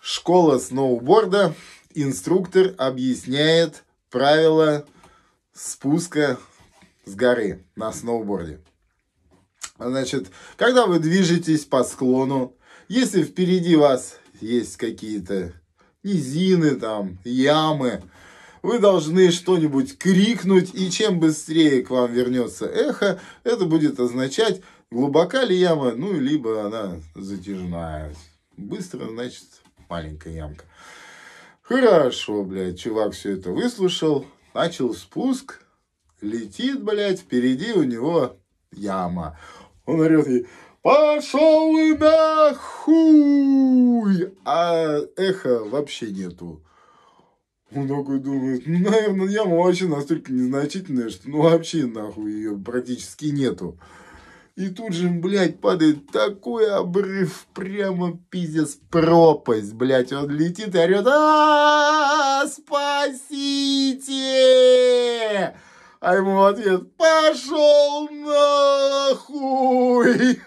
Школа сноуборда. Инструктор объясняет правила спуска с горы на сноуборде. Значит, когда вы движетесь по склону, если впереди вас есть какие-то низины, там, ямы, вы должны что-нибудь крикнуть, и чем быстрее к вам вернется эхо, это будет означать, глубока ли яма, ну, либо она затяжная. Быстро, значит, маленькая ямка. Хорошо, блядь, чувак все это выслушал, начал спуск, летит, блядь, впереди у него яма. Он орет ей, пошел на хуй! А эхо вообще нету. Он такой думает, ну, наверное, яма вообще настолько незначительная, что ну вообще нахуй ее практически нету. И тут же, блядь, падает такой обрыв, прямо пиздец, пропасть, блядь. Он летит и орет, а спасите! А ему в ответ, пошел нахуй!